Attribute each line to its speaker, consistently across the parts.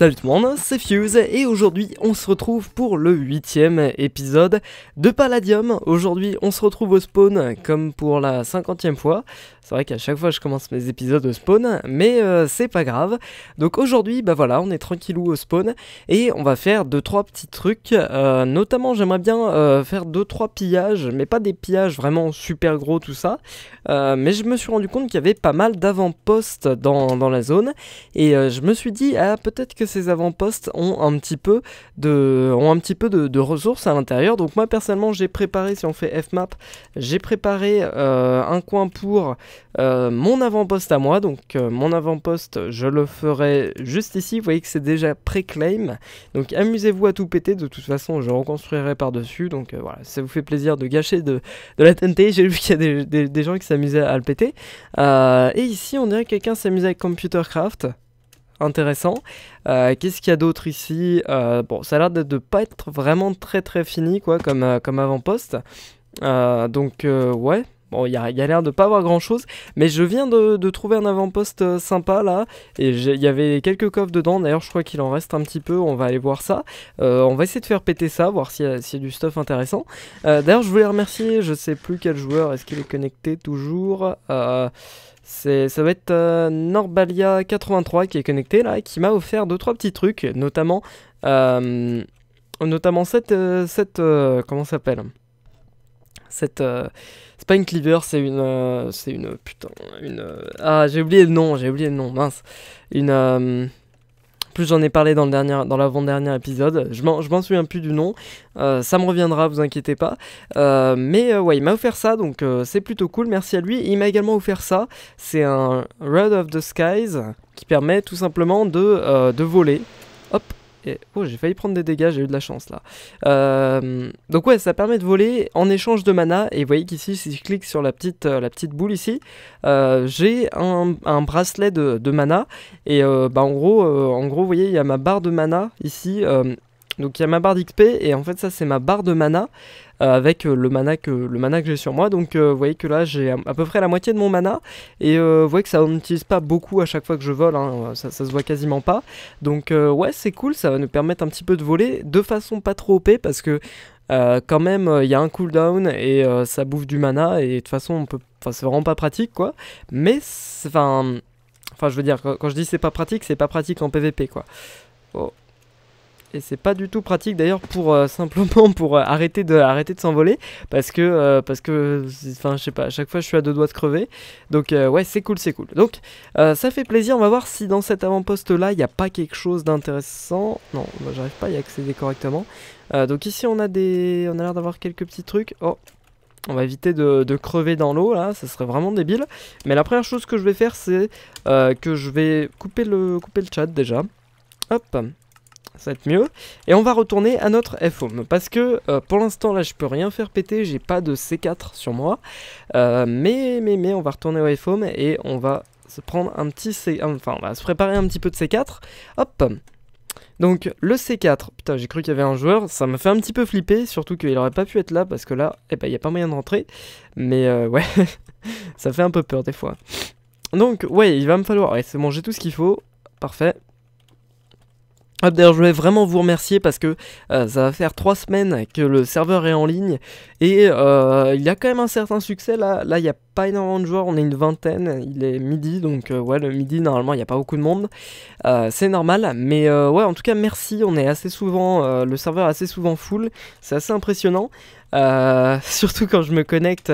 Speaker 1: Salut tout le monde, c'est Fuse et aujourd'hui on se retrouve pour le huitième épisode de Palladium. Aujourd'hui on se retrouve au spawn comme pour la cinquantième fois. C'est vrai qu'à chaque fois je commence mes épisodes au spawn, mais euh, c'est pas grave. Donc aujourd'hui bah voilà on est tranquillou au spawn et on va faire deux trois petits trucs. Euh, notamment j'aimerais bien euh, faire deux trois pillages, mais pas des pillages vraiment super gros tout ça. mais je me suis rendu compte qu'il y avait pas mal d'avant-postes dans, dans, la zone et je me suis dit ah peut-être que ces avant-postes ont un petit peu de, un petit peu de, ressources à l'intérieur. Donc moi personnellement j'ai préparé, si on fait FMAP, j'ai préparé euh, un coin pour euh, mon avant-poste à moi. Donc euh, mon avant-poste je le ferai juste ici. Vous voyez que c'est déjà pré-claim. Donc amusez-vous à tout péter. De toute façon je reconstruirai par-dessus. Donc voilà, ça vous fait plaisir de gâcher de, de la TNT. J'ai vu qu'il y a des, gens qui s'amusaient à le péter. et ici on dirait que quelqu'un s'amusait avec Computercraft intéressant. Euh, qu'est-ce qu'il y a d'autre ici euh, Bon, ça a l'air de ne pas être vraiment très très fini, quoi, comme, euh, comme avant-poste. donc, ouais. Bon, il y a, a l'air de pas avoir grand chose, mais je viens de, trouver un avant-poste sympa là, et il y avait quelques coffres dedans, d'ailleurs je crois qu'il en reste un petit peu, on va aller voir ça. on va essayer de faire péter ça, voir s'il y, y, a du stuff intéressant. d'ailleurs je voulais remercier, je sais plus quel joueur, est-ce qu'il est connecté toujours ça va être euh, Norbalia83 qui est connecté là, qui m'a offert 2-3 petits trucs, notamment, euh, notamment cette, euh, cette comment s'appelle cette c'est pas une cleaver c'est une c'est une putain ah j'ai oublié le nom j'ai oublié le nom mince une j'en ai parlé dans le dernier, dans l'avant-dernier épisode. Je m'en souviens plus du nom. Euh, ça me reviendra, vous inquiétez pas. Euh, mais euh, ouais, il m'a offert ça, donc c'est plutôt cool. Merci à lui. il m'a également offert ça. C'est un Road of the Skies qui permet tout simplement de, de voler. Hop, Oh, j'ai failli prendre des dégâts, j'ai eu de la chance là. Euh, donc ouais, ça permet de voler en échange de mana. Et vous voyez qu'ici, si je clique sur la petite, euh, la petite boule ici, euh, j'ai un, bracelet de, mana. Et bah, en, gros, en gros, vous voyez, il y a ma barre de mana ici. donc il y a ma barre d'XP et en fait ça c'est ma barre de mana euh, avec euh, le mana que, le mana que j'ai sur moi. Donc euh, vous voyez que là j'ai à, peu près la moitié de mon mana et vous voyez que ça n'utilise pas beaucoup à chaque fois que je vole, hein. ça, se voit quasiment pas. Donc ouais c'est cool, ça va nous permettre un petit peu de voler de façon pas trop OP parce que quand même, il y a un cooldown et ça bouffe du mana et de toute façon, on peut, enfin, c'est vraiment pas pratique quoi. Mais, enfin, enfin, je veux dire, quand, je dis c'est pas pratique, c'est pas pratique en PvP quoi. Oh, et c'est pas du tout pratique d'ailleurs pour euh, simplement pour euh, arrêter de arrêter de s'envoler parce que euh, parce que enfin je sais pas à chaque fois je suis à deux doigts de crever donc ouais c'est cool c'est cool donc ça fait plaisir on va voir si dans cet avant-poste là il n'y a pas quelque chose d'intéressant non j'arrive pas à y accéder correctement donc ici on a des on a l'air d'avoir quelques petits trucs oh on va éviter de, crever dans l'eau là, ça serait vraiment débile. Mais la première chose que je vais faire c'est que je vais couper le, couper le chat déjà. Hop, ça va être mieux. Et on va retourner à notre F-Home, parce que euh, pour l'instant là je peux rien faire péter, j'ai pas de C4 sur moi, euh, mais, mais, mais on va retourner au F-Home et on va se prendre un petit C... Euh, enfin on va se préparer un petit peu de C4, hop donc le C4, putain j'ai cru qu'il y avait un joueur, ça me fait un petit peu flipper, surtout qu'il aurait pas pu être là parce que là, eh ben il n'y a pas moyen de rentrer, mais ouais, ça fait un peu peur des fois. Donc ouais, il va me falloir, ouais c'est bon j'ai tout ce qu'il faut, parfait, ah, d'ailleurs, je voulais vraiment vous remercier parce que euh, ça va faire trois semaines que le serveur est en ligne et euh, il y a quand même un certain succès. Là, là il n'y a pas énormément de joueurs, on est une vingtaine. Il est midi, donc euh, ouais, le midi, normalement, il n'y a pas beaucoup de monde. c'est normal, mais ouais, en tout cas, merci. On est assez souvent, le serveur est assez souvent full. C'est assez impressionnant, surtout quand je me connecte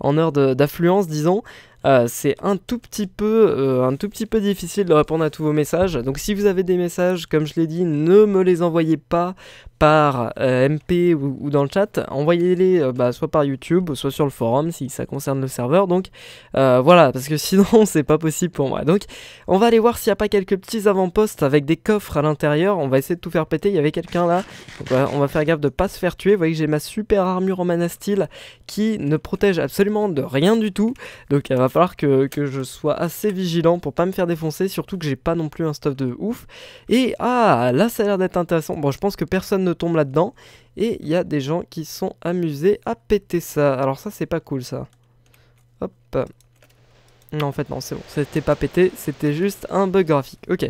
Speaker 1: en heure d'affluence, disons. Euh, c'est un tout petit peu euh, un tout petit peu difficile de répondre à tous vos messages. Donc si vous avez des messages, comme je l'ai dit, ne me les envoyez pas par euh, MP ou, dans le chat. Envoyez-les bah, soit par YouTube, soit sur le forum si ça concerne le serveur. Donc voilà, parce que sinon c'est pas possible pour moi. Donc on va aller voir s'il n'y a pas quelques petits avant-postes avec des coffres à l'intérieur. On va essayer de tout faire péter. Il y avait quelqu'un là. on va faire gaffe de pas se faire tuer. Vous voyez que j'ai ma super armure en mana style qui ne protège absolument de rien du tout. Donc va falloir que, je sois assez vigilant pour pas me faire défoncer, surtout que j'ai pas non plus un stuff de ouf. Et ah, là ça a l'air d'être intéressant. Bon, je pense que personne ne tombe là-dedans. Et il y a des gens qui sont amusés à péter ça. Alors ça, c'est pas cool ça. Hop. Non, en fait, non, c'est bon. C'était pas pété, c'était juste un bug graphique. Ok.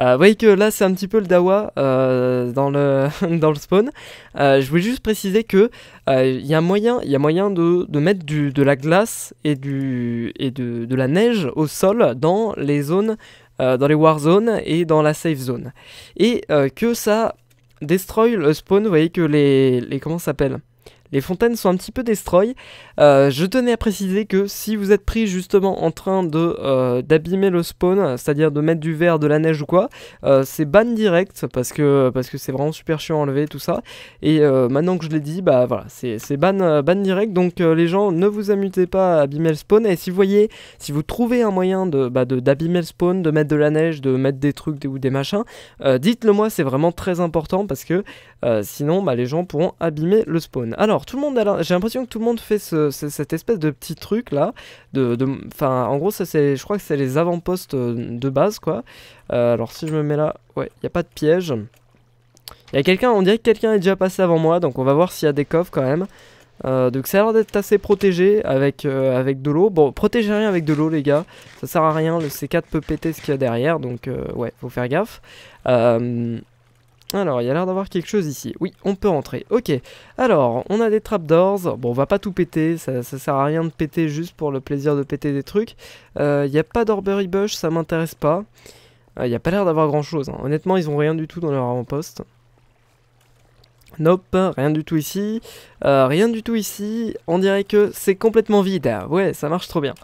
Speaker 1: Euh, vous voyez que là, c'est un petit peu le dawa euh, dans, le dans le spawn. Euh, je voulais juste préciser que il y a moyen, moyen de, mettre du, de la glace et, du, et de, la neige au sol dans les zones, dans les war zones et dans la safe zone. Et que ça destroy le spawn, vous voyez que les, les comment s'appelle les fontaines sont un petit peu destroy. Euh, je tenais à préciser que si vous êtes pris justement en train de euh, d'abîmer le spawn, c'est-à-dire de mettre du verre, de la neige ou quoi, euh, c'est ban direct parce que parce que c'est vraiment super chiant à enlever tout ça. Et maintenant que je l'ai dit, bah voilà, c'est ban, ban direct. Donc les gens, ne vous amutez pas à abîmer le spawn. Et si vous voyez, si vous trouvez un moyen de bah, d'abîmer le spawn, de mettre de la neige, de mettre des trucs ou des machins, dites-le moi, c'est vraiment très important parce que sinon bah, les gens pourront abîmer le spawn. Alors alors Tout le monde j'ai l'impression que tout le monde fait cette espèce de petit truc là. enfin, en gros, ça, c'est, je crois que c'est les avant-postes euh, de base quoi. Euh, alors si je me mets là, ouais, il a pas de piège. Il quelqu'un, on dirait que quelqu'un est déjà passé avant moi, donc on va voir s'il y a des coffres quand même. Euh, donc ça a l'air d'être assez protégé avec, avec de l'eau. Bon, protéger rien avec de l'eau les gars, ça sert à rien, le C4 peut péter ce qu'il y a derrière, donc ouais, faut faire gaffe. Euh, alors, il y a l'air d'avoir quelque chose ici. Oui, on peut rentrer, Ok. Alors, on a des trapdoors. Bon, on va pas tout péter. Ça, sert à rien de péter juste pour le plaisir de péter des trucs. Il euh, n'y a pas d'orberry Bush, ça m'intéresse pas. Il euh, y n'y a pas l'air d'avoir grand chose. Hein. Honnêtement, ils ont rien du tout dans leur avant-poste. Nope, rien du tout ici. Euh, rien du tout ici. On dirait que c'est complètement vide. Ah, ouais, ça marche trop bien.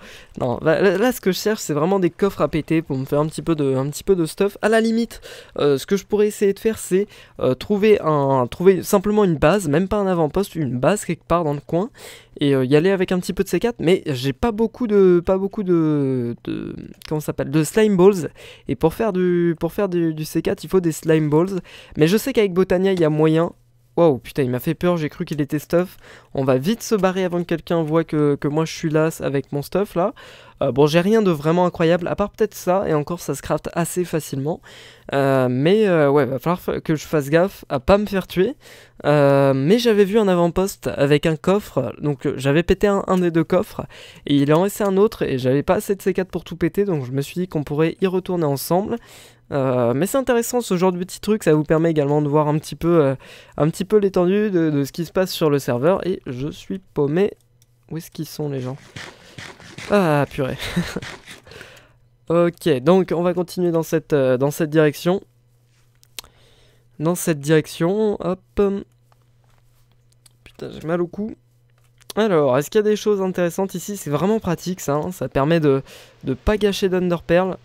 Speaker 1: Non, là, ce que je cherche, c'est vraiment des coffres à péter pour me faire un petit peu de, petit peu de stuff. À la limite, euh, ce que je pourrais essayer de faire, c'est euh, trouver, un, trouver simplement une base, même pas un avant-poste, une base quelque part dans le coin, et y aller avec un petit peu de C4. Mais j'ai pas beaucoup de, pas beaucoup de, de comment s'appelle, de slime balls. Et pour faire du, pour faire du C4, il faut des slime balls. Mais je sais qu'avec Botania, il y a moyen. Waouh, putain, il m'a fait peur, j'ai cru qu'il était stuff. On va vite se barrer avant que quelqu'un voit que, moi je suis las avec mon stuff là. Euh, bon, j'ai rien de vraiment incroyable, à part peut-être ça, et encore ça se craft assez facilement. Euh, mais euh, ouais, va falloir que je fasse gaffe à pas me faire tuer. mais j'avais vu un avant-poste avec un coffre, donc j'avais pété un, un, des deux coffres, et il en restait un autre, et j'avais pas assez de C4 pour tout péter, donc je me suis dit qu'on pourrait y retourner ensemble. Euh, mais c'est intéressant ce genre de petit truc, ça vous permet également de voir un petit peu, euh, peu l'étendue de, ce qui se passe sur le serveur. Et je suis paumé. Où est-ce qu'ils sont les gens Ah purée. ok, donc on va continuer dans cette, euh, dans cette direction. Dans cette direction, hop. Putain, j'ai mal au cou. Alors, est-ce qu'il y a des choses intéressantes ici C'est vraiment pratique ça, hein. ça permet de ne pas gâcher d'Underpearl.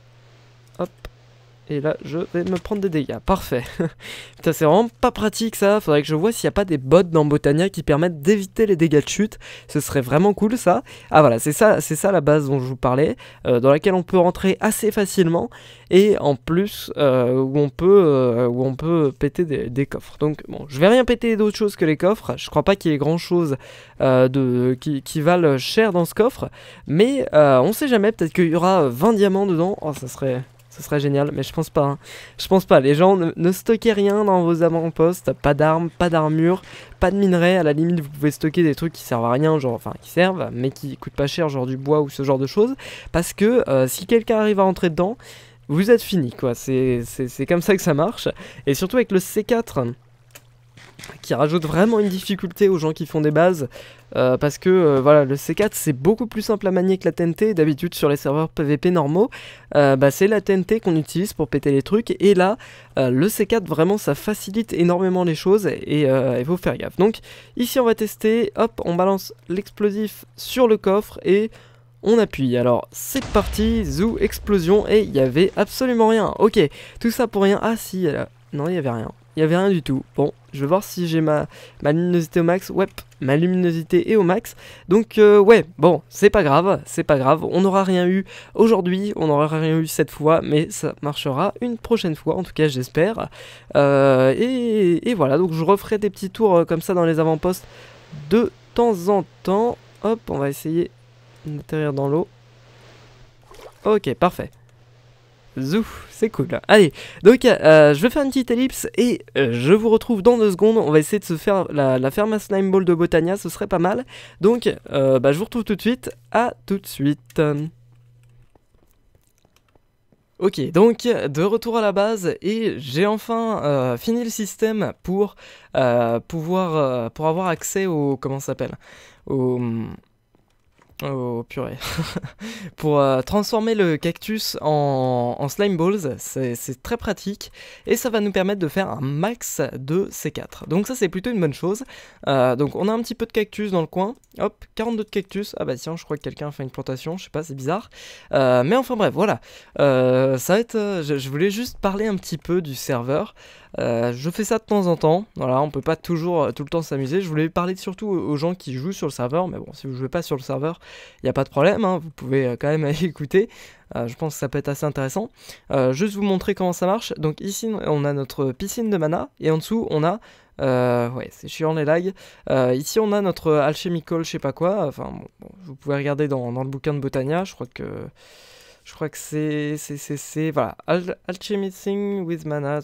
Speaker 1: Et là, je vais me prendre des dégâts. Parfait. Putain, c'est vraiment pas pratique ça. Faudrait que je vois s'il n'y a pas des bottes dans Botania qui permettent d'éviter les dégâts de chute. Ce serait vraiment cool ça. Ah voilà, c'est ça, c'est ça la base dont je vous parlais, euh, dans laquelle on peut rentrer assez facilement et en plus euh, où on peut euh, où on peut péter des, coffres. Donc bon, je vais rien péter d'autre chose que les coffres. Je crois pas qu'il y ait grand chose de qui, valent cher dans ce coffre, mais on sait jamais. Peut-être qu'il y aura 20 diamants dedans. Oh, ça serait ce serait génial, mais je pense pas. Hein. Je pense pas. Les gens, ne, stockez rien dans vos avant-postes. Pas d'armes, pas d'armure, pas de minerais. À la limite, vous pouvez stocker des trucs qui servent à rien, genre, enfin, qui servent, mais qui coûtent pas cher, genre du bois ou ce genre de choses. Parce que euh, si quelqu'un arrive à rentrer dedans, vous êtes fini, quoi. C'est comme ça que ça marche. Et surtout avec le C4 qui rajoute vraiment une difficulté aux gens qui font des bases euh, parce que euh, voilà le C4 c'est beaucoup plus simple à manier que la TNT d'habitude sur les serveurs PVP normaux euh, bah, c'est la TNT qu'on utilise pour péter les trucs et là le C4 vraiment ça facilite énormément les choses et il faut faire gaffe donc ici on va tester hop on balance l'explosif sur le coffre et on appuie. Alors c'est parti, zou, explosion, et il y avait absolument rien. Ok, tout ça pour rien. Ah si, non il y avait rien il n'y avait rien du tout. Bon, je vais voir si j'ai ma, luminosité au max. Ouais, ma luminosité est au max. Donc, euh, ouais, bon, c'est pas grave, c'est pas grave. On n'aura rien eu aujourd'hui, on n'aura rien eu cette fois, mais ça marchera une prochaine fois, en tout cas, j'espère. Euh, et, et, voilà, donc je referai des petits tours euh, comme ça dans les avant-postes de temps en temps. Hop, on va essayer d'atterrir dans l'eau. Ok, parfait. Zouf, c'est cool. Allez, donc euh, je vais faire une petite ellipse et euh, je vous retrouve dans deux secondes. On va essayer de se faire la, ferme à slime ball de Botania, ce serait pas mal. Donc euh, bah, je vous retrouve tout de suite. À tout de suite. Ok, donc de retour à la base et j'ai enfin fini le système pour pouvoir pour avoir accès au comment ça s'appelle au, Oh, oh, oh purée. pour euh, transformer le cactus en, slime balls, c'est très pratique et ça va nous permettre de faire un max de C4. Donc ça c'est plutôt une bonne chose. Euh, donc on a un petit peu de cactus dans le coin. Hop, 42 de cactus. Ah bah tiens, je crois que quelqu'un a fait une plantation, je sais pas, c'est bizarre. Euh, mais enfin bref, voilà. ça être, je, voulais juste parler un petit peu du serveur. Euh, je fais ça de temps en temps. Voilà, on peut pas toujours euh, tout le temps s'amuser. Je voulais parler surtout aux gens qui jouent sur le serveur, mais bon, si vous jouez pas sur le serveur, il n'y a pas de problème. Hein. vous pouvez euh, quand même aller écouter. je pense que ça peut être assez intéressant. juste vous montrer comment ça marche. Donc ici, on a notre piscine de mana et en dessous, on a ouais, c'est chiant les lags. ici, on a notre alchemical, je sais pas quoi. Enfin, vous pouvez regarder dans, le bouquin de Botania. Je crois que je crois que c'est c'est c'est voilà Al with mana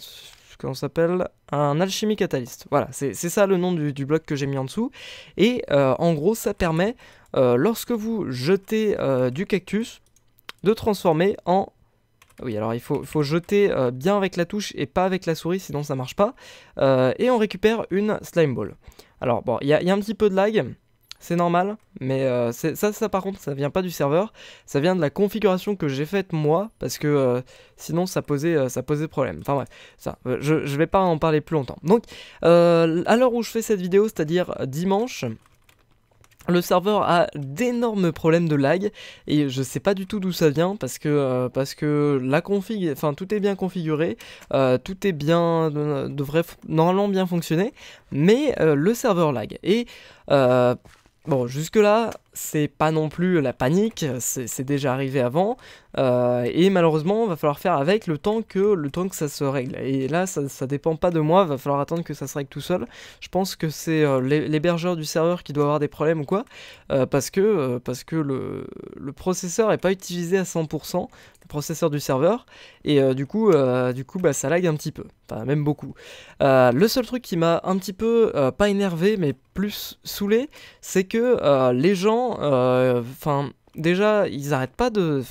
Speaker 1: qu'on s'appelle Un alchimie catalyste. Voilà, c'est ça le nom du, bloc que j'ai mis en dessous. Et euh, en gros, ça permet, euh, lorsque vous jetez euh, du cactus, de transformer en... Oui, alors il faut, faut jeter bien avec la touche et pas avec la souris, sinon ça marche pas. et on récupère une slime ball. Alors bon, il y, y, a un petit peu de lag, c'est normal, mais euh, ça, ça par contre, ça vient pas du serveur, ça vient de la configuration que j'ai faite moi, parce que euh, sinon ça posait, euh, ça posait problème. Enfin bref, ça, je, je vais pas en parler plus longtemps. Donc, à l'heure où je fais cette vidéo, c'est-à-dire dimanche, le serveur a d'énormes problèmes de lag et je sais pas du tout d'où ça vient parce que parce que la config, enfin tout est bien configuré, tout est bien devrait normalement bien fonctionner, mais le serveur lag et Bon, jusque-là, c'est pas non plus la panique, c'est déjà arrivé avant, euh, et malheureusement, il va falloir faire avec le temps que le temps que ça se règle. Et là, ça, ça dépend pas de moi, il va falloir attendre que ça se règle tout seul. Je pense que c'est euh, l'hébergeur du serveur qui doit avoir des problèmes ou quoi, euh, parce que parce que le, processeur est pas utilisé à 100%, le processeur du serveur, et du coup du coup bah ça lag un petit peu, enfin même beaucoup. le seul truc qui m'a un petit peu pas énervé, mais plus saoulé, c'est que les gens euh, enfin, déjà, ils arrêtent pas de.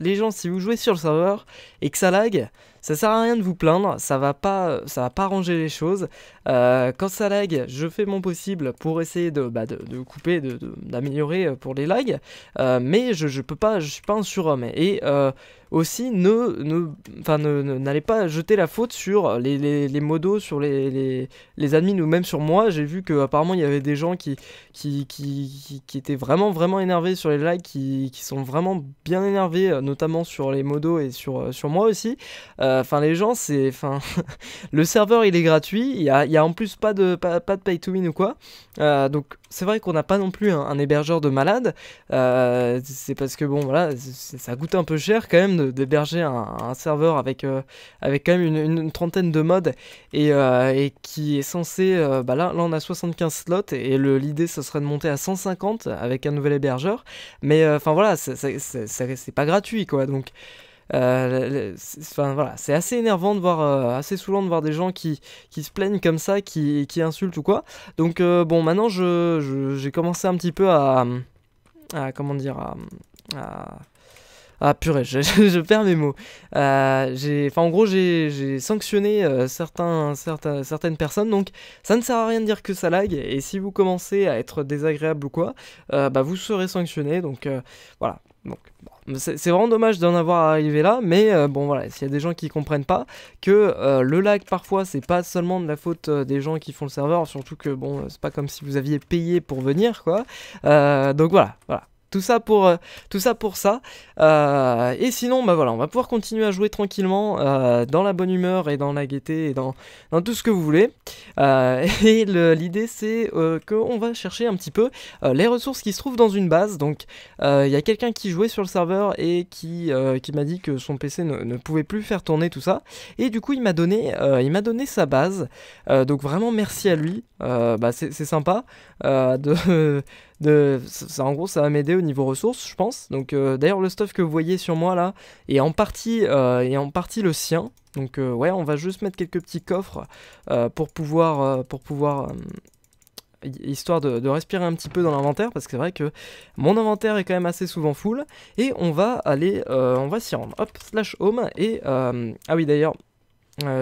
Speaker 1: Les gens, si vous jouez sur le serveur et que ça lag, ça sert à rien de vous plaindre, ça va pas, ça va pas ranger les choses. Euh, quand ça lag, je fais mon possible pour essayer de, bah, couper, d'améliorer euh, pour les lags, euh, mais je, peux pas, je suis pas un surhomme. Et aussi, ne, ne, n'allez pas jeter la faute sur les, modos, sur les, les, les, admins ou même sur moi. J'ai vu que apparemment il y avait des gens qui, qui, qui, qui étaient vraiment vraiment énervés sur les lags, qui, sont vraiment bien énervés, notamment sur les modos et sur, sur moi aussi. Euh, enfin, les gens, c'est. Enfin, le serveur, il est gratuit. Il n'y a, y a, en plus pas de, pas, de pay to win ou quoi. Euh, donc, c'est vrai qu'on n'a pas non plus un, hébergeur de malade. Euh, c'est parce que, bon, voilà, ça coûte un peu cher quand même d'héberger un, serveur avec, avec quand même une, trentaine de mods et, qui est censé. bah là, là, on a 75 slots et l'idée, ce serait de monter à 150 avec un nouvel hébergeur. Mais enfin, voilà, c'est pas gratuit quoi. Donc. Euh, enfin, voilà, c'est assez énervant de voir, euh, assez souvent de voir des gens qui, qui se plaignent comme ça, qui, qui insultent ou quoi. Donc euh, bon, maintenant j'ai je, commencé un petit peu à, à comment dire, à, à purée, je, perds mes mots. Euh, enfin, en gros, j'ai sanctionné certains, certaines personnes, donc ça ne sert à rien de dire que ça lag, et si vous commencez à être désagréable ou quoi, bah, vous serez sanctionné, donc voilà. Donc, c'est vraiment dommage d'en avoir arrivé là, mais euh, bon voilà, s'il y a des gens qui comprennent pas que euh, le lag parfois c'est pas seulement de la faute euh, des gens qui font le serveur, surtout que bon, c'est pas comme si vous aviez payé pour venir quoi. donc voilà, voilà tout ça pour, euh, tout ça, pour ça. Euh, et sinon, bah voilà, on va pouvoir continuer à jouer tranquillement, euh, dans la bonne humeur et dans la gaieté et dans, tout ce que vous voulez. et l'idée, c'est qu'on va chercher un petit peu les ressources qui se trouvent dans une base. Donc, il y a quelqu'un qui jouait sur le serveur et qui, qui m'a dit que son PC ne, pouvait plus faire tourner tout ça. Et du coup, il m'a donné, il m'a donné sa base. donc, vraiment, merci à lui. Bah, c'est sympa de... ça, en gros, ça va m'aider au niveau ressources, je pense. Donc, euh, d'ailleurs, le stuff que vous voyez sur moi là est en partie, euh, en partie le sien. Donc, euh, ouais, on va juste mettre quelques petits coffres pour pouvoir, pour pouvoir histoire de, respirer un petit peu dans l'inventaire parce que c'est vrai que mon inventaire est quand même assez souvent full et on va aller on va s'y rendre hop slash home et ah oui d'ailleurs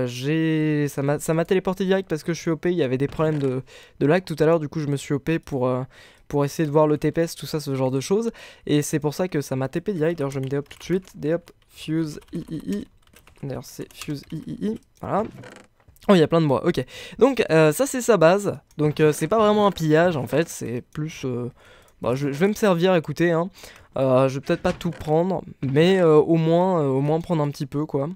Speaker 1: j'ai ça m'a téléporté direct parce que je suis OP il y avait des problèmes de, de lag tout à l'heure du coup je me suis OP pour pour essayer de voir le TPS, tout ça, ce genre de choses. Et c'est pour ça que ça m'a TP direct. D'ailleurs, je me déhop tout de suite. Déhop, fuse i, D'ailleurs, c'est fuse i, Voilà. Oh, il y a plein de bois, ok. Donc, euh, ça, c'est sa base. Donc, euh, c'est pas vraiment un pillage, en fait. C'est plus... Euh, bah, je, vais me servir, écoutez. Hein. je vais peut-être pas tout prendre, mais au, moins, au moins prendre un petit peu, quoi.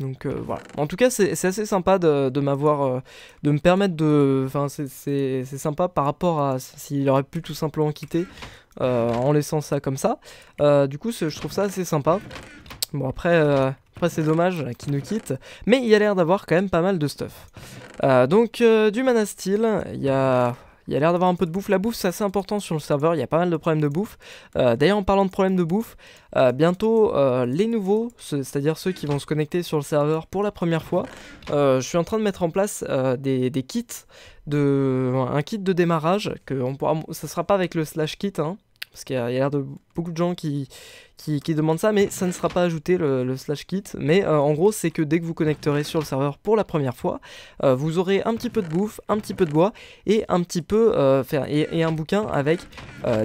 Speaker 1: Donc euh, voilà. En tout cas, c'est assez sympa de, m'avoir, euh, de me permettre de. Enfin, c'est sympa par rapport à s'il aurait pu tout simplement quitter euh, en laissant ça comme ça. du coup, je trouve ça assez sympa. Bon après, après c'est dommage qu'il nous quitte, mais il a l'air d'avoir quand même pas mal de stuff. donc du mana style, il y a il y a l'air d'avoir un peu de bouffe. La bouffe, c'est assez important sur le serveur. Il y a pas mal de problèmes de bouffe. Euh, d'ailleurs, en parlant de problèmes de bouffe, euh, bientôt, euh, les nouveaux, c'est-à-dire ceux qui vont se connecter sur le serveur pour la première fois, je suis en train de mettre en place des, kits, de, un kit de démarrage. Que ne sera pas avec le slash kit, hein, parce qu'il y a, l'air de beaucoup de gens qui, qui, demandent ça, mais ça ne sera pas ajouté le, slash kit. Mais euh, en gros, c'est que dès que vous connecterez sur le serveur pour la première fois, euh, vous aurez un petit peu de bouffe, un petit peu de bois et un petit peu euh, faire, et, et, un bouquin avec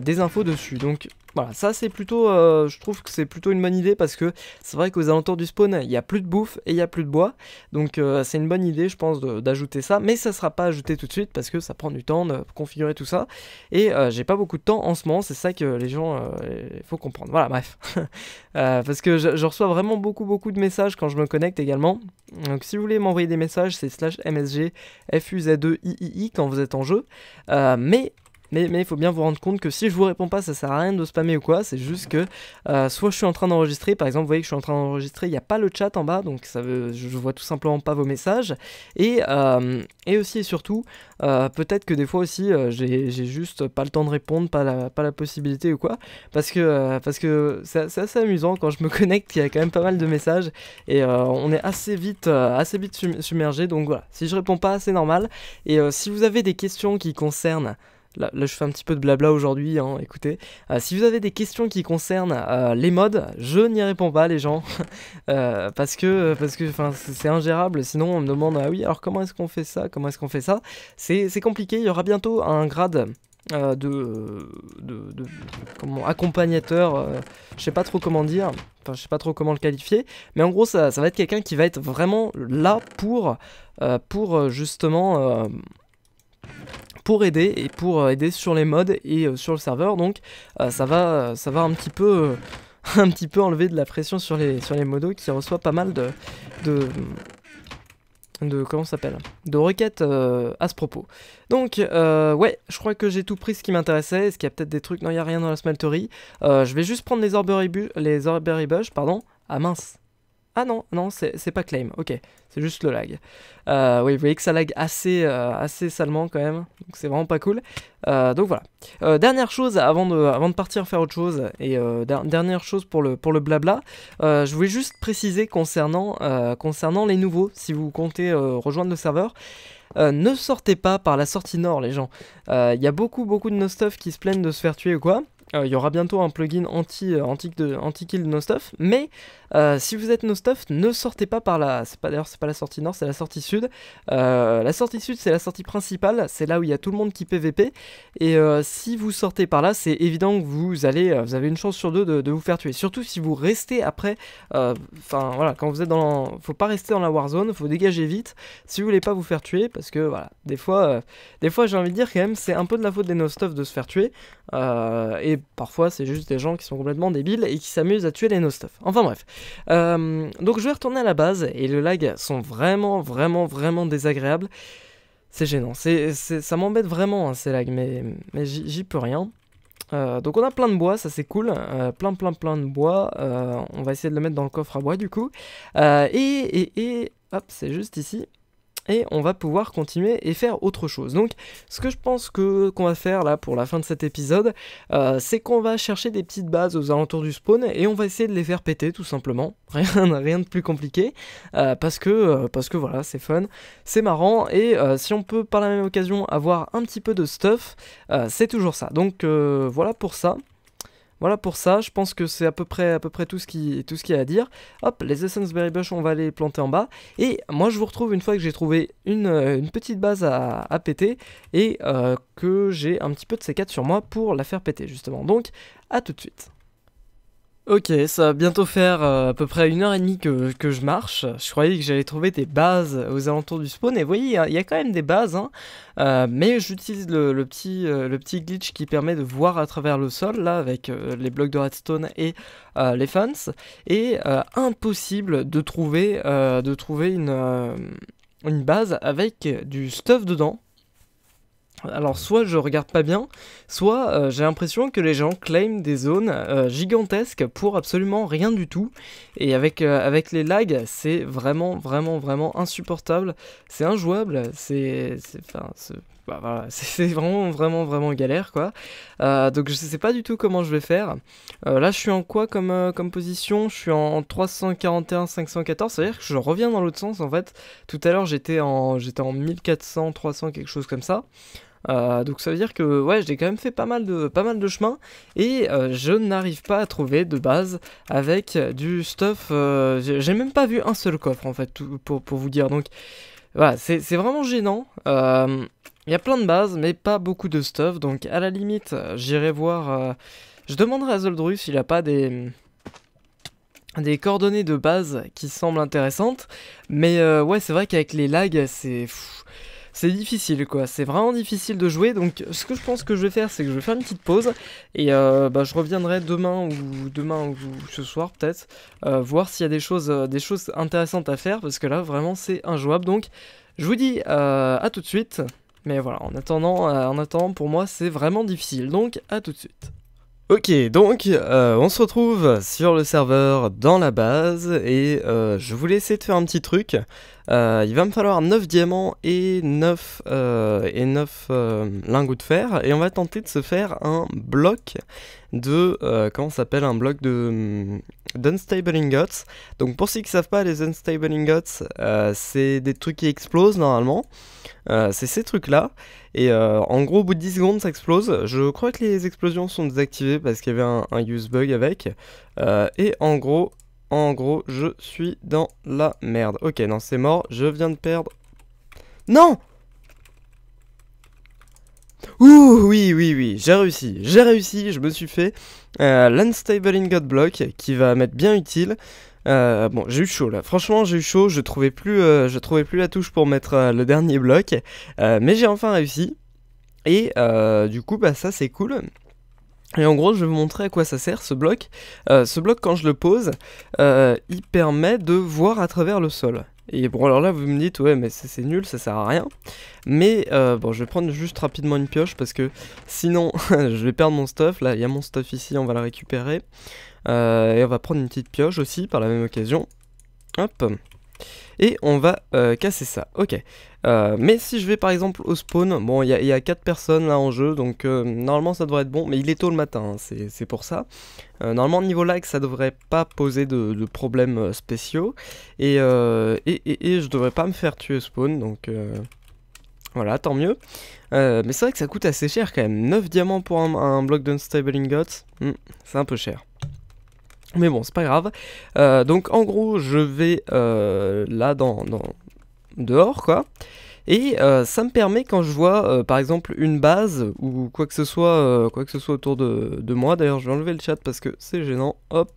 Speaker 1: des infos dessus. Donc voilà, ça c'est plutôt, euh, je trouve que c'est plutôt une bonne idée parce que c'est vrai qu'aux alentours du spawn, il n'y a plus de bouffe et il n'y a plus de bois. Donc euh, c'est une bonne idée, je pense, d'ajouter ça. Mais ça ne sera pas ajouté tout de suite parce que ça prend du temps de configurer tout ça. Et euh, j'ai pas beaucoup de temps en ce moment, c'est ça que les gens, il faut comprendre. Voilà, bref. parce que je, reçois vraiment beaucoup, beaucoup de messages quand je me connecte également. Donc si vous voulez m'envoyer des messages, c'est slash msg fuz 2 e iii quand vous êtes en jeu. mais mais il faut bien vous rendre compte que si je vous réponds pas, ça sert à rien de spammer ou quoi, c'est juste que euh, soit je suis en train d'enregistrer, par exemple, vous voyez que je suis en train d'enregistrer, il n'y a pas le chat en bas, donc ça veut, je vois tout simplement pas vos messages, et, euh, aussi et surtout, euh, peut-être que des fois aussi, j'ai juste pas le temps de répondre, pas la, possibilité ou quoi, parce que parce c'est assez amusant quand je me connecte, il y a quand même pas mal de messages, et on est assez vite, assez vite submergé, donc voilà, si je réponds pas, c'est normal, et si vous avez des questions qui concernent Là, je fais un petit peu de blabla aujourd'hui, hein, écoutez. Euh, si vous avez des questions qui concernent euh, les modes, je n'y réponds pas, les gens. Euh, parce que parce que c'est ingérable. Sinon, on me demande Ah oui, alors comment est-ce qu'on fait ça Comment est-ce qu'on fait ça C'est compliqué. Il y aura bientôt un grade. De, de, de, comment, accompagnateur, je sais pas trop comment dire, enfin je sais pas trop comment le qualifier, mais en gros ça, ça va être quelqu'un qui va être vraiment là pour, pour justement pour aider et pour euh, aider sur les mods et euh, sur le serveur. Donc euh, ça va ça va un petit peu un petit peu enlever de la pression sur les sur les modos qui reçoivent pas mal de, de de comment s'appelle de requêtes à ce propos. Donc ouais, je crois que j'ai tout pris ce qui m'intéressait. Est-ce qu'il y a peut-être des trucs Non, il n'y a rien dans la smeltery, je vais juste prendre les Orberry les Orberry Bush, pardon. à ah, mince. Ah non, non, c'est pas claim, ok, c'est juste le lag. Euh, oui, vous voyez que ça lag assez, euh, assez salement quand même, donc c'est vraiment pas cool. Euh, donc voilà. dernière chose avant de, avant de partir faire autre chose, et dernière chose pour le, pour le blabla, je voulais juste préciser concernant, concernant les nouveaux, si vous comptez rejoindre le serveur. ne sortez pas par la sortie nord, les gens. Il y a beaucoup, beaucoup de nos stuff qui se plaignent de se faire tuer ou quoi. Euh, il y aura bientôt un plugin anti, euh, anti, de, anti kill no stuff, mais euh, si vous êtes no stuff, ne sortez pas par là C'est pas d'ailleurs c'est pas la sortie nord, c'est la sortie sud. la sortie sud c'est la sortie principale, c'est là où il y a tout le monde qui PVP. Et si vous sortez par là, c'est évident que vous allez, vous avez une chance sur deux de, vous faire tuer. Surtout si vous restez après. Enfin voilà, quand vous êtes dans, faut pas rester dans la warzone, faut dégager vite. Si vous voulez pas vous faire tuer, parce que voilà, des fois, des fois j'ai envie de dire quand même, c'est un peu de la faute des no stuff de se faire tuer. et parfois c'est juste des gens qui sont complètement débiles et qui s'amusent à tuer les no-stuff. Enfin bref. Euh, donc je vais retourner à la base et les lags sont vraiment, vraiment, vraiment désagréables. C'est gênant. ça m'embête vraiment hein, ces lags, mais, j'y peux rien. Euh, donc on a plein de bois, ça c'est cool, euh, plein plein plein de bois, on va essayer de le mettre dans le coffre à bois du coup, et, et, et hop c'est juste ici, et on va pouvoir continuer et faire autre chose. Donc ce que je pense que qu'on va faire là pour la fin de cet épisode, euh, c'est qu'on va chercher des petites bases aux alentours du spawn et on va essayer de les faire péter tout simplement. Rien, rien de plus compliqué euh, parce que euh, parce que voilà c'est fun, c'est marrant et si on peut par la même occasion avoir un petit peu de stuff, c'est toujours ça. Donc voilà pour ça. Voilà pour ça, je pense que c'est à peu près, à peu près tout ce qu'il y a à dire. Hop, les Essence Berry Bush, on va les planter en bas. Et moi, je vous retrouve une fois que j'ai trouvé une, euh, petite base à, péter et euh, que j'ai un petit peu de C4 sur moi pour la faire péter, justement. Donc, à tout de suite. Ok, ça va bientôt faire euh, à peu près une heure et demie que, je marche. Je croyais que j'allais trouver des bases aux alentours du spawn. Et vous voyez, il y, a quand même des bases. Hein. Euh, mais j'utilise le, petit, euh, le petit glitch qui permet de voir à travers le sol, là, avec les blocs de redstone et les fans. Et impossible de trouver, de trouver une, une base avec du stuff dedans. Alors soit je regarde pas bien, soit euh, j'ai l'impression que les gens claiment des zones euh, gigantesques pour absolument rien du tout. Et avec, euh, avec les lags, c'est vraiment vraiment vraiment insupportable. C'est injouable, c'est... c'est bah, vraiment vraiment vraiment galère quoi. donc je sais pas du tout comment je vais faire. là je suis en quoi comme, comme position Je suis en 341 514, c'est-à-dire que je reviens dans l'autre sens en fait. Tout à l'heure j'étais en j'étais en 1400 300 quelque chose comme ça. Euh, donc ça veut dire que ouais, j'ai quand même fait pas mal de, pas mal de chemin et euh, je n'arrive pas à trouver de base avec du stuff. Euh, j'ai même pas vu un seul coffre en fait pour, vous dire. Donc voilà, c'est vraiment gênant. Il y a plein de bases mais pas beaucoup de stuff. Donc à la limite, j'irai voir. je demanderai à Zoldru s'il a pas des des coordonnées de base qui semblent intéressantes. Mais ouais, c'est vrai qu'avec les lags, c'est c'est difficile quoi, c'est vraiment difficile de jouer. Donc ce que je pense que je vais faire, c'est que je vais faire une petite pause et euh, bah, je reviendrai demain ou demain ou ce soir peut-être euh, voir s'il y a des choses, euh, des choses intéressantes à faire parce que là vraiment c'est injouable. Donc je vous dis à tout de suite. Mais voilà, en attendant, en attendant pour moi c'est vraiment difficile. Donc à tout de suite. Ok, donc euh, on se retrouve sur le serveur dans la base et euh, je voulais essayer de faire un petit truc. Euh, il va me falloir 9 diamants et 9, et 9 lingots de fer et on va tenter de se faire un bloc de... comment s'appelle Un bloc de... D'unstable mm, ingots. Donc pour ceux qui ne savent pas, les unstable ingots, c'est des trucs qui explosent normalement. c'est ces trucs-là. Et euh, en gros, au bout de 10 secondes, ça explose. Je crois que les explosions sont désactivées parce qu'il y avait un, use bug avec. Euh, et en gros, en gros, je suis dans la merde. Ok, non, c'est mort. Je viens de perdre. Non Ouh, oui, oui, oui, j'ai réussi, j'ai réussi, je me suis fait euh, l'Unstable god Block qui va m'être bien utile. Euh, bon, j'ai eu chaud là. Franchement, j'ai eu chaud. Je trouvais plus, euh, je trouvais plus la touche pour mettre euh, le dernier bloc, mais j'ai enfin réussi. Et du coup, bah ça c'est cool. Et en gros, je vais vous montrer à quoi ça sert ce bloc. ce bloc, quand je le pose, il permet de voir à travers le sol. Et bon, alors là, vous me dites, ouais, mais c'est nul, ça sert à rien. Mais bon, je vais prendre juste rapidement une pioche parce que sinon, je vais perdre mon stuff. Là, il y a mon stuff ici, on va la récupérer. Euh, et on va prendre une petite pioche aussi par la même occasion. Hop. Et on va euh, casser ça, ok. Euh, mais si je vais par exemple au spawn, bon il y, a 4 personnes là en jeu, donc normalement ça devrait être bon, mais il est tôt le matin, hein, c'est pour ça. normalement niveau lag ça devrait pas poser de, problèmes spéciaux, et, je devrais pas me faire tuer au spawn, donc... Voilà, tant mieux. mais c'est vrai que ça coûte assez cher quand même. 9 diamants pour un, bloc d'unstable ingot hmm, c'est un peu cher. Mais bon, c'est pas grave. Euh, donc en gros, je vais euh, là dans, dehors quoi. Et euh, ça me permet quand je vois par exemple une base ou quoi que ce soit, quoi que ce soit autour de, moi. D'ailleurs, je vais enlever le chat parce que c'est gênant. Hop,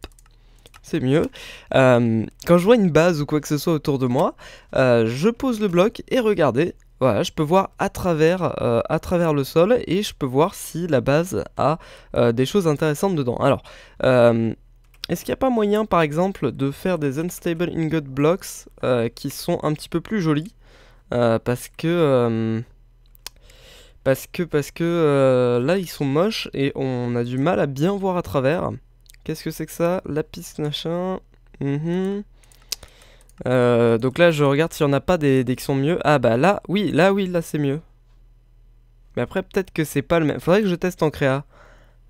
Speaker 1: c'est mieux. quand je vois une base ou quoi que ce soit autour de moi, je pose le bloc et regardez, voilà, je peux voir à travers, à travers le sol et je peux voir si la base a des choses intéressantes dedans. Alors, euh, est-ce qu'il n'y a pas moyen, par exemple, de faire des unstable ingot blocks euh, qui sont un petit peu plus jolis euh, euh, Parce que. parce que, parce que là, ils sont moches et on a du mal à bien voir à travers. Qu'est-ce que c'est que ça piste machin. Mhm. donc là, je regarde s'il n'y en a pas des, des qui sont mieux. Ah bah là, oui, là, oui, là, c'est mieux. Mais après, peut-être que c'est pas le même. Faudrait que je teste en créa.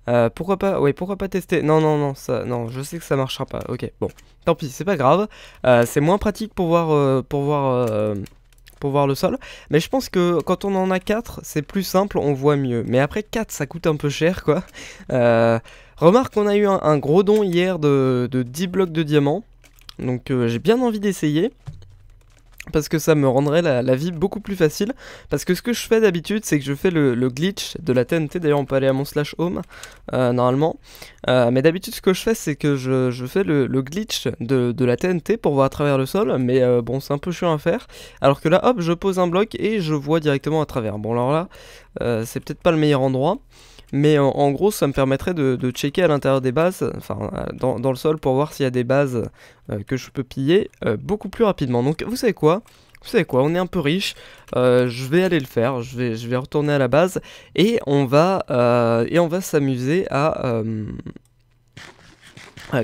Speaker 1: Euh, pourquoi pas, oui, pourquoi pas tester Non, non, non, ça, non, je sais que ça marchera pas. Ok, bon, tant pis, c'est pas grave. Euh, c'est moins pratique pour voir, euh, pour voir, pour voir le sol. Mais je pense que quand on en a 4, c'est plus simple, on voit mieux. Mais après 4, ça coûte un peu cher, quoi. remarque qu'on a eu un, gros don hier de, de 10 blocs de diamants. Donc j'ai bien envie d'essayer parce que ça me rendrait la, vie beaucoup plus facile. Parce que ce que je fais d'habitude, c'est que je fais le, glitch de la TNT. D'ailleurs, on peut aller à mon slash home, euh, normalement. Euh, mais d'habitude, ce que je fais, c'est que je, fais le, glitch de, la TNT pour voir à travers le sol. Mais euh, bon, c'est un peu chiant à faire. Alors que là, hop, je pose un bloc et je vois directement à travers. Bon, alors là, c'est peut-être pas le meilleur endroit. Mais en, gros, ça me permettrait de, checker à l'intérieur des bases, enfin euh, dans, le sol, pour voir s'il y a des bases euh, que je peux piller euh, beaucoup plus rapidement. Donc vous savez quoi vous savez quoi, on est un peu riche, je vais aller le faire, je vais, je vais retourner à la base et on va, et va s'amuser à,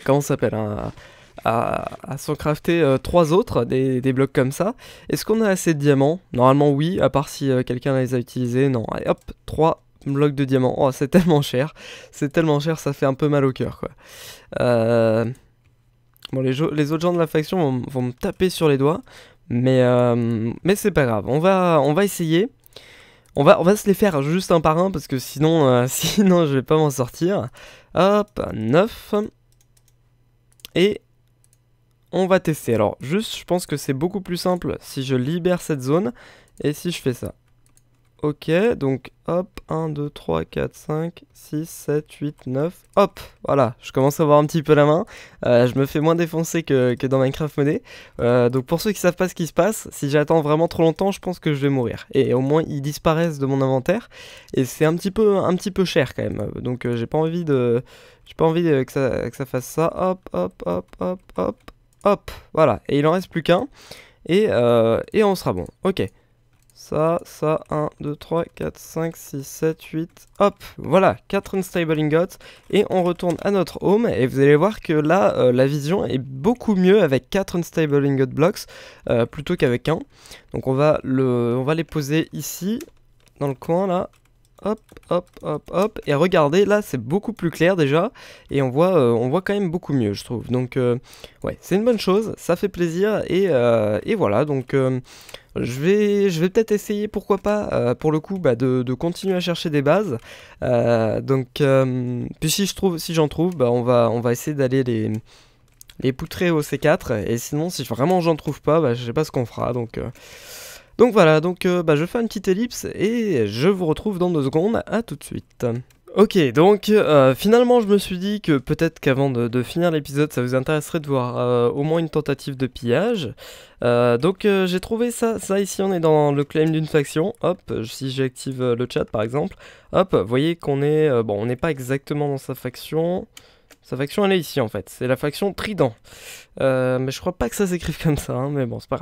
Speaker 1: Comment ça s'appelle à, à s'en crafter trois autres, des, blocs comme ça. Est-ce qu'on a assez de diamants Normalement oui, à part si quelqu'un les a utilisés, non. Allez, hop, trois bloc de diamants. Oh, c'est tellement cher. C'est tellement cher, ça fait un peu mal au cœur, quoi. Euh, bon, les, autres gens de la faction vont, me taper sur les doigts. Mais, euh, c'est pas grave. On va, essayer. On va, se les faire juste un par un parce que sinon, euh, sinon je vais pas m'en sortir. Hop, 9. Et on va tester. Alors, juste, je pense que c'est beaucoup plus simple si je libère cette zone et si je fais ça. Ok, donc hop, 1, 2, 3, 4, 5, 6, 7, 8, 9, hop, voilà, je commence à avoir un petit peu la main, euh, je me fais moins défoncer que, dans Minecraft Money, euh, donc pour ceux qui savent pas ce qui se passe, si j'attends vraiment trop longtemps, je pense que je vais mourir, et au moins ils disparaissent de mon inventaire, et c'est un petit peu un petit peu cher quand même, donc euh, j'ai pas envie de, j'ai pas envie que ça, fasse ça, hop, hop, hop, hop, hop, hop, voilà, et il en reste plus qu'un, et on sera bon, ok. Ça, ça, 1, 2, 3, 4, 5, 6, 7, 8, hop, voilà, 4 unstable ingots, et on retourne à notre home, et vous allez voir que là, euh, la vision est beaucoup mieux avec 4 unstable ingot blocks, euh, plutôt qu'avec 1, donc on va, le, on va les poser ici, dans le coin là, hop, hop, hop, hop, et regardez, là c'est beaucoup plus clair déjà, et on voit, euh, on voit quand même beaucoup mieux je trouve, donc ouais, c'est une bonne chose, ça fait plaisir, et, et voilà, donc je vais, peut-être essayer, pourquoi pas, euh, pour le coup, bah, de, continuer à chercher des bases. Euh, donc, euh, puis si je trouve, si j'en trouve, bah, on va, on va essayer d'aller les, poutrer au C4. Et sinon, si vraiment j'en trouve pas, je bah, je sais pas ce qu'on fera. Donc, voilà. Donc, bah, je fais une petite ellipse et je vous retrouve dans deux secondes. À tout de suite. Ok, donc euh, finalement je me suis dit que peut-être qu'avant de, finir l'épisode, ça vous intéresserait de voir euh, au moins une tentative de pillage. Euh, donc j'ai trouvé ça, ça ici on est dans le claim d'une faction, hop, si j'active le chat par exemple, hop, voyez qu'on est, bon on n'est pas exactement dans sa faction, sa faction elle est ici en fait, c'est la faction Trident. mais je crois pas que ça s'écrive comme ça, hein, mais bon c'est pas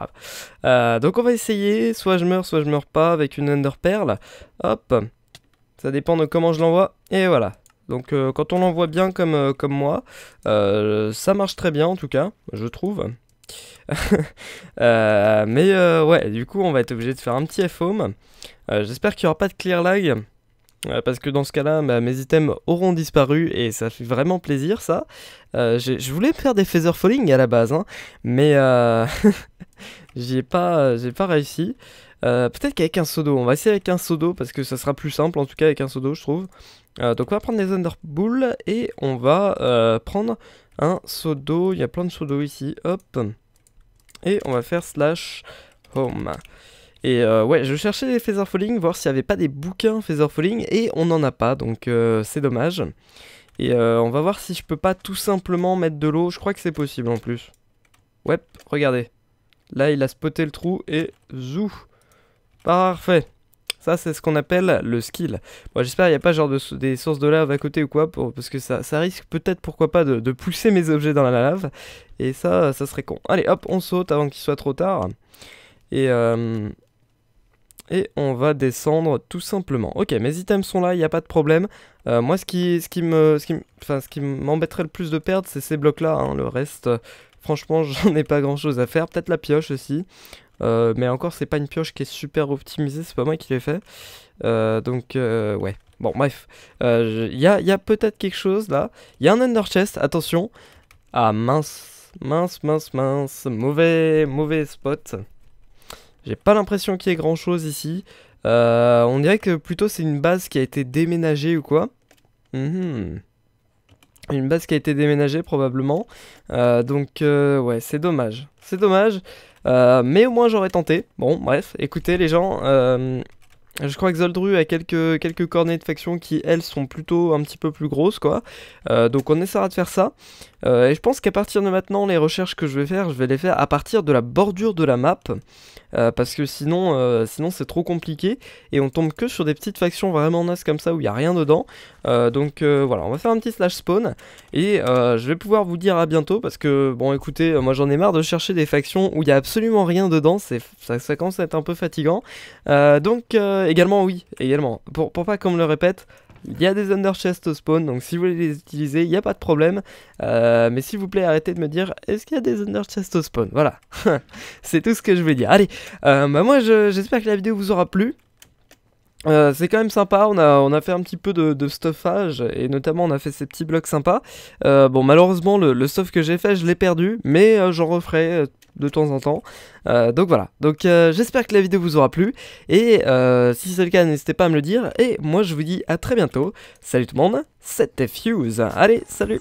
Speaker 1: grave. donc on va essayer, soit je meurs, soit je meurs pas avec une Underperle, Hop, ça dépend de comment je l'envoie. Et voilà. Donc euh, quand on l'envoie bien comme, euh, comme moi, euh, ça marche très bien en tout cas, je trouve. mais ouais, du coup on va être obligé de faire un petit F-Home. J'espère qu'il n'y aura pas de clear lag. Parce que dans ce cas-là, bah, mes items auront disparu et ça fait vraiment plaisir ça. je voulais faire des Feather Falling à la base, hein, mais j'y ai pas, j'ai pas réussi. Euh, peut-être qu'avec un Sodo, on va essayer avec un Sodo parce que ça sera plus simple en tout cas avec un Sodo je trouve. Euh, donc on va prendre les underbulls et on va euh, prendre un Sodo, il y a plein de Sodo ici, hop. Et on va faire slash home. Et ouais, je cherchais les Feather Falling, voir s'il n'y avait pas des bouquins Feather Falling et on n'en a pas donc c'est dommage. Et on va voir si je peux pas tout simplement mettre de l'eau, je crois que c'est possible en plus. Ouais, regardez. Là, il a spoté le trou et zou. Parfait. Ça, c'est ce qu'on appelle le skill. Bon, j'espère qu'il n'y a pas genre des sources de lave à côté ou quoi, pour, parce que ça, ça risque peut-être, pourquoi pas, de, pousser mes objets dans la lave. Et ça, ça serait con. Allez, hop, on saute avant qu'il soit trop tard. Et, euh, et on va descendre tout simplement. Ok, mes items sont là, il n'y a pas de problème. Euh, moi, ce qui, ce qui me, enfin, ce qui m'embêterait le plus de perdre, c'est ces blocs-là. Hein. Le reste, euh, franchement, j'en ai pas grand-chose à faire. Peut-être la pioche aussi. Euh, mais encore, c'est pas une pioche qui est super optimisée, c'est pas moi qui l'ai fait. Euh, donc, euh, ouais. Bon, bref. Il y a, peut-être quelque chose là. Il y a un under chest, attention. Ah mince, mince, mince, mince. Mauvais, mauvais spot. J'ai pas l'impression qu'il y ait grand chose ici. on dirait que plutôt c'est une base qui a été déménagée ou quoi. Mhm. Une base qui a été déménagée probablement. donc ouais, c'est dommage. C'est dommage. Euh, mais au moins j'aurais tenté. Bon, bref, écoutez les gens, Euh... Je crois que Zoldru a quelques, quelques cornées de factions qui, elles, sont plutôt un petit peu plus grosses, quoi. Euh, donc on essaiera de faire ça. Euh, et je pense qu'à partir de maintenant, les recherches que je vais faire, je vais les faire à partir de la bordure de la map. Euh, parce que sinon, sinon c'est trop compliqué. Et on tombe que sur des petites factions vraiment nasses comme ça, où il n'y a rien dedans. donc voilà, on va faire un petit slash spawn. Et je vais pouvoir vous dire à bientôt, parce que, bon, écoutez, moi j'en ai marre de chercher des factions où il n'y a absolument rien dedans. Ça, ça commence à être un peu fatigant. donc euh, également, oui, également. Pour, pour pas qu'on me le répète, il y a des chests au spawn, donc si vous voulez les utiliser, il n'y a pas de problème. Euh, mais s'il vous plaît, arrêtez de me dire, est-ce qu'il y a des chests au spawn Voilà, c'est tout ce que je voulais dire. Allez, euh, bah moi j'espère que la vidéo vous aura plu. c'est quand même sympa, on a, on a fait un petit peu de, stuffage et notamment on a fait ces petits blocs sympas. bon malheureusement le, stuff que j'ai fait je l'ai perdu mais j'en referai de temps en temps. Euh, donc voilà, donc euh, j'espère que la vidéo vous aura plu, et euh, si c'est le cas, n'hésitez pas à me le dire, et moi je vous dis à très bientôt, salut tout le monde, c'était Fuse, allez, salut